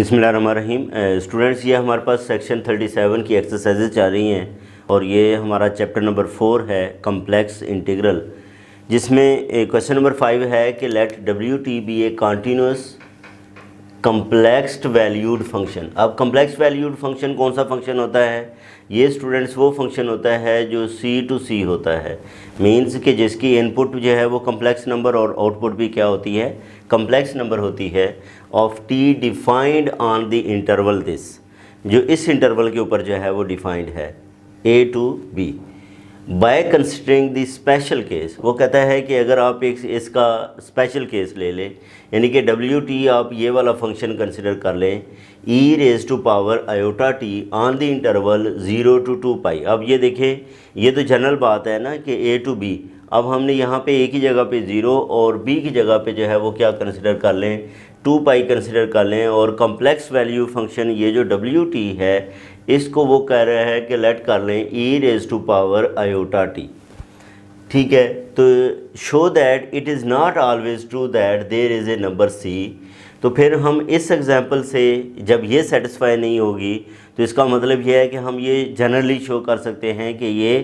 रहीम students ये हमारे पास section 37 की एक्सरसाइजेज आ रही हैं और ये हमारा चैप्टर नंबर फोर है कम्प्लेक्स इंटीग्रल जिसमें क्वेश्चन नंबर फाइव है कि लेट डब्ल्यू t be a continuous complexed valued function अब कम्प्लेक्स वैल्यूड फंक्शन कौन सा फंक्शन होता है ये स्टूडेंट्स वो फंक्शन होता है जो सी टू सी होता है मीन्स कि जिसकी इनपुट जो है वो कम्प्लेक्स नंबर और आउटपुट भी क्या होती है कम्प्लेक्स नंबर होती है of t defined on the interval this जो इस इंटरवल के ऊपर जो है वो डिफाइंड है a to b by considering the special case वो कहता है कि अगर आप एक इसका स्पेशल केस ले लें यानी कि डब्ल्यू टी आप ये वाला फंक्शन कंसिडर कर लें e raise to power iota t on the interval zero to two pi अब ये देखें ये तो जनरल बात है ना कि ए टू बी अब हमने यहाँ पे ए की जगह पे ज़ीरो और बी की जगह पे जो है वो क्या कंसिडर कर लें टू पाई कंसिडर कर लें और कॉम्प्लेक्स वैल्यू फंक्शन ये जो डब्ल्यू टी है इसको वो कह रहे हैं कि लेट कर लें e raise to power iota t ठीक है तो show that it is not always true that there is a number c तो फिर हम इस एग्ज़ाम्पल से जब ये सेटिस्फाई नहीं होगी तो इसका मतलब यह है कि हम ये जनरली शो कर सकते हैं कि ये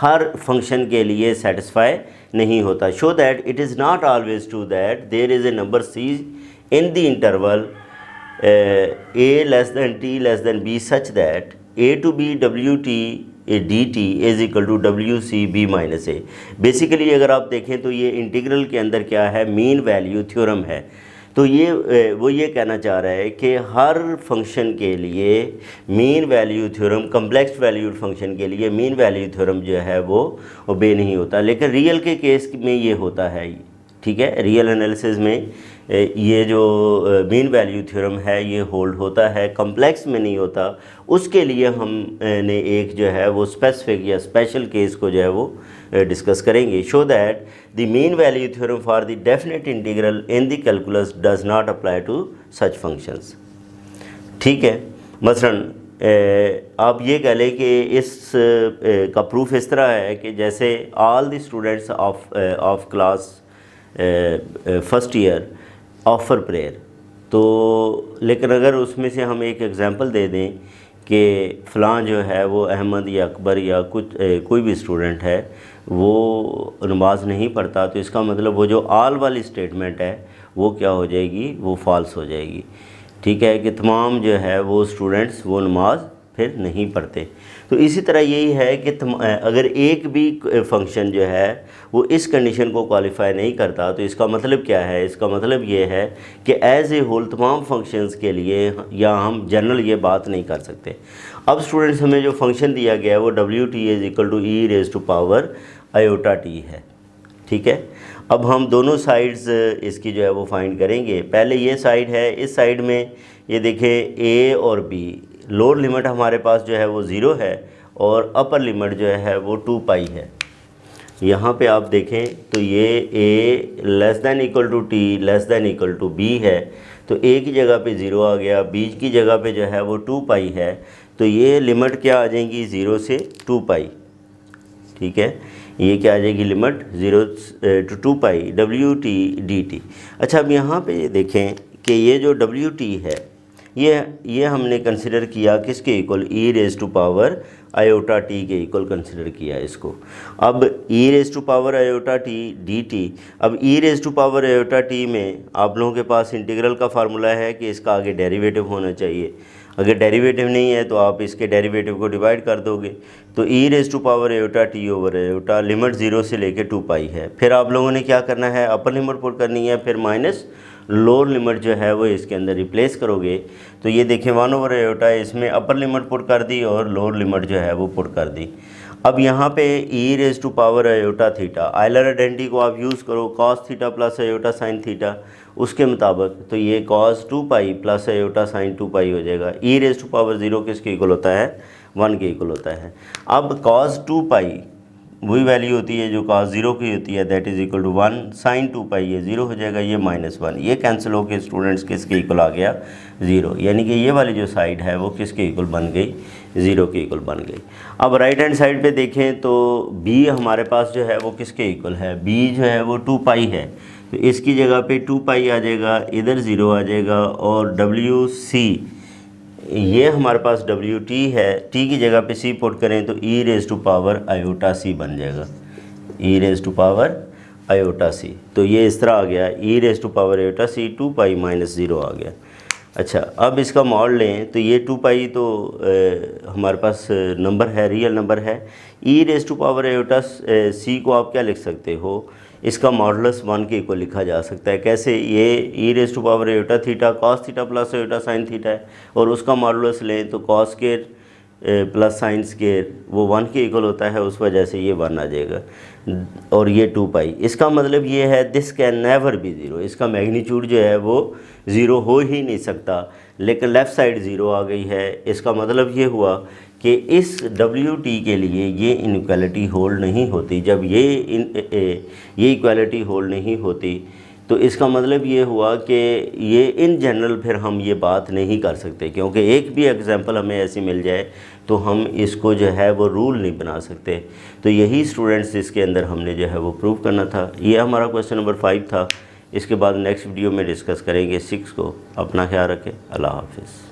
हर फंक्शन के लिए सेटिस्फाई नहीं होता show that it is not always true that there is a number C in the interval less less T less less B such that A to B W T A D T is equal to W C B minus A basically अगर आप देखें तो ये integral के अंदर क्या है mean value theorem है तो ये वो ये कहना चाह रहा है कि हर फंक्शन के लिए mean value theorem complex valued function के लिए मीन वैल्यू थ्योरम जो है वो ओबे नहीं होता लेकिन रियल के केस में ये होता है ठीक है रियल एनालिसिस में ये जो मीन वैल्यू थ्योरम है ये होल्ड होता है कम्प्लेक्स में नहीं होता उसके लिए हम ने एक जो है वो स्पेसिफिक या स्पेशल केस को जो है वो डिस्कस करेंगे show that the mean value theorem for the definite integral in the calculus does not apply to such functions ठीक है मसलन आप ये कह लें कि इस का प्रूफ इस तरह है कि जैसे all the students of of class first year offer prayer तो लेकिन अगर उसमें से हम एक एग्ज़ाम्पल दे दें कि फ़लाँ जो है वो अहमद या अकबर या कुछ ए, कोई भी स्टूडेंट है वो नमाज़ नहीं पढ़ता तो इसका मतलब वो जो आल वाली स्टेटमेंट है वो क्या हो जाएगी वो फॉल्स हो जाएगी ठीक है कि तमाम जो है वो स्टूडेंट्स वो नमाज़ फिर नहीं पढ़ते तो इसी तरह यही है कि अगर एक भी फंक्शन जो है वो इस कंडीशन को क्वालिफाई नहीं करता तो इसका मतलब क्या है इसका मतलब ये है कि एज ए होल तमाम फंक्शंस के लिए या हम जनरल ये बात नहीं कर सकते अब स्टूडेंट्स हमें जो फंक्शन दिया गया है वो डब्ल्यू t is equal to e raise to power iota t है ठीक है अब हम दोनों साइड्स इसकी जो है वो फाइंड करेंगे पहले ये साइड है इस साइड में ये देखें ए और बी लोअर लिमिट हमारे पास जो है वो ज़ीरो है और अपर लिमिट जो है वो टू पाई है यहाँ पे आप देखें तो ये a less than equal to t less than equal to b है तो ए की जगह पे ज़ीरो आ गया बी की जगह पे जो है वो टू पाई है तो ये लिमिट क्या आ जाएगी ज़ीरो से टू पाई ठीक है ये क्या आ जाएगी limit zero to two pi डब्ल्यू टी डी टी अच्छा अब यहाँ पे देखें कि ये जो डब्ल्यू टी है ये ये हमने कंसिडर किया किसके equal e raise to power iota t के इक्वल कंसिडर किया इसको अब e raise to power iota t d t अब e raise to power iota t में आप लोगों के पास इंटीग्रल का फार्मूला है कि इसका आगे डेरिवेटिव होना चाहिए अगर डेरिवेटिव नहीं है तो आप इसके डेरिवेटिव को डिवाइड कर दोगे तो e raise to power iota t over iota limit zero से लेके टू पाई है फिर आप लोगों ने क्या करना है अपर लिमिट पुट करनी है फिर माइनस लोअर लिमिट जो है वो इसके अंदर रिप्लेस करोगे तो ये देखें वन ओवर एयोटा इसमें अपर लिमिट पुट कर दी और लोअर लिमिट जो है वो पुट कर दी अब यहाँ पे e raise to power iota theta Euler identity को आप यूज़ करो cos theta plus iota sine theta उसके मुताबिक तो ये cos two pi plus iota sine two pi हो जाएगा e raise to power zero किसके इक्वल होता है वन के इक्वल होता है अब कॉस टू पाई वही वैल्यू होती है जो कॉस जीरो की होती है that is equal to one sine two pi ये जीरो हो जाएगा ये माइनस वन ये कैंसिल होकर स्टूडेंट्स किसके इक्वल आ गया ज़ीरो यानी कि ये वाली जो साइड है वो किसके इक्वल बन गई ज़ीरो के इक्वल बन गई अब राइट हैंड साइड पे देखें तो बी हमारे पास जो है वो किसके इक्वल है बी जो है वो टू पाई है तो इसकी जगह पर टू पाई आ जाएगा इधर ज़ीरो आ जाएगा और डब्ल्यू सी ये हमारे पास डब्ल्यू टी है टी की जगह पे सी पुट करें तो e raise to power iota c बन जाएगा e raise to power iota c तो ये इस तरह आ गया e raise to power iota c two pi minus zero आ गया अच्छा अब इसका मॉड लें तो ये टू पाई तो ए, हमारे पास नंबर है रियल नंबर है ई रेज टू पावर एटा सी को आप क्या लिख सकते हो इसका मॉडलस वन के इक्वल लिखा जा सकता है कैसे ये e raise to power iota theta cos theta plus iota sine theta है और उसका मॉडलस लें तो cos square plus sine square वो वन के इक्वल होता है उस वजह से ये वन आ जाएगा और ये टू पाई इसका मतलब ये है this can never be zero इसका मैग्नीट्यूड जो है वो ज़ीरो हो ही नहीं सकता लेकिन लेफ़्ट साइड ज़ीरो आ गई है इसका मतलब ये हुआ कि इस डब्ल्यू टी के लिए ये इनक्वालिटी होल्ड नहीं होती जब ये इन, ए, ये इक्वालिटी होल्ड नहीं होती तो इसका मतलब ये हुआ कि ये इन जनरल फिर हम ये बात नहीं कर सकते क्योंकि एक भी एग्जांपल हमें ऐसी मिल जाए तो हम इसको जो है वो रूल नहीं बना सकते तो यही स्टूडेंट्स इसके अंदर हमने जो है वो प्रूव करना था ये हमारा क्वेश्चन नंबर फाइव था इसके बाद नेक्स्ट वीडियो में डिस्कस करेंगे सिक्स को अपना ख्याल रखें अल्लाह हाफिज़